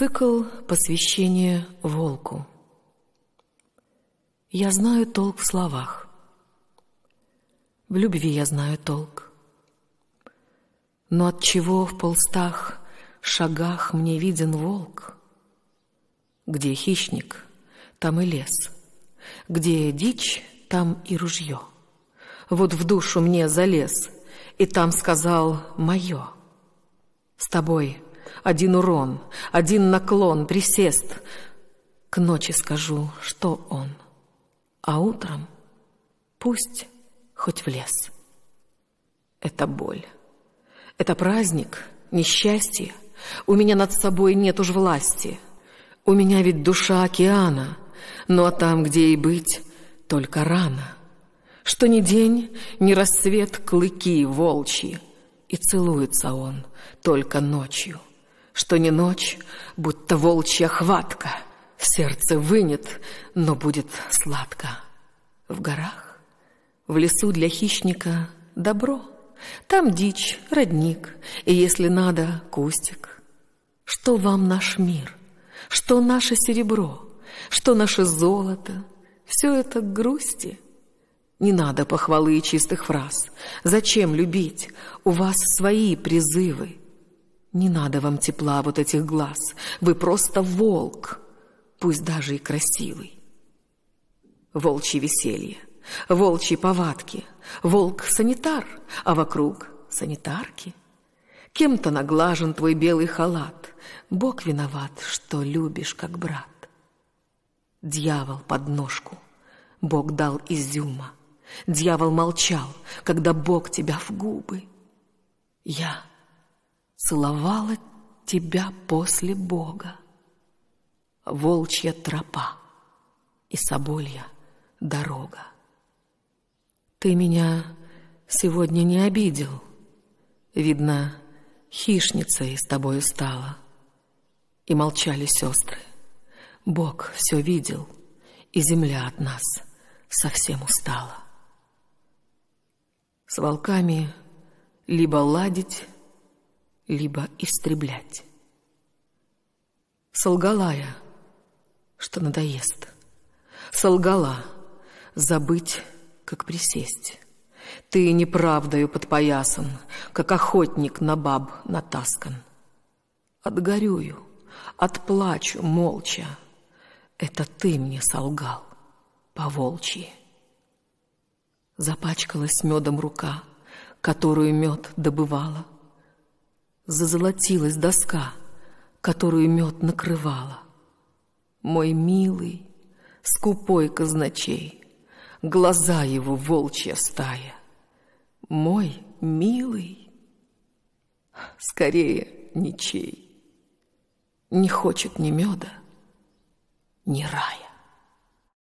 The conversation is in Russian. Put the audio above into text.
Цикл посвящения волку. Я знаю толк в словах. В любви я знаю толк. Но от чего в полстах шагах мне виден волк? Где хищник, там и лес. Где дичь, там и ружье. Вот в душу мне залез, и там сказал мое С тобой – один урон, один наклон, присест. К ночи скажу, что он, а утром пусть хоть в лес. Это боль, это праздник, несчастье. У меня над собой нет уж власти. У меня ведь душа океана, ну а там, где и быть, только рано. Что ни день, ни рассвет, клыки волчьи, и целуется он только ночью что не ночь, будто волчья хватка. в Сердце вынет, но будет сладко. В горах, в лесу для хищника добро. Там дичь, родник, и, если надо, кустик. Что вам наш мир? Что наше серебро? Что наше золото? Все это грусти. Не надо похвалы и чистых фраз. Зачем любить? У вас свои призывы. Не надо вам тепла вот этих глаз. Вы просто волк, пусть даже и красивый. Волчье веселье, волчьи повадки. Волк-санитар, а вокруг санитарки. Кем-то наглажен твой белый халат. Бог виноват, что любишь как брат. Дьявол под ножку. Бог дал изюма. Дьявол молчал, когда Бог тебя в губы. Я целовала тебя после Бога. Волчья тропа и соболья дорога. Ты меня сегодня не обидел. Видно, хищница и с тобою стала. И молчали сестры. Бог все видел, и земля от нас совсем устала. С волками либо ладить, либо истреблять. Солгала я, что надоест. Солгала, забыть, как присесть. Ты неправдою подпоясан, как охотник на баб натаскан. Отгорюю, отплачу молча. Это ты мне солгал, по Запачкалась медом рука, которую мед добывала — зазолотилась доска, которую мед накрывала. Мой милый, скупой казначей, глаза его волчья стая. Мой милый, скорее ничей, не хочет ни меда, ни рая.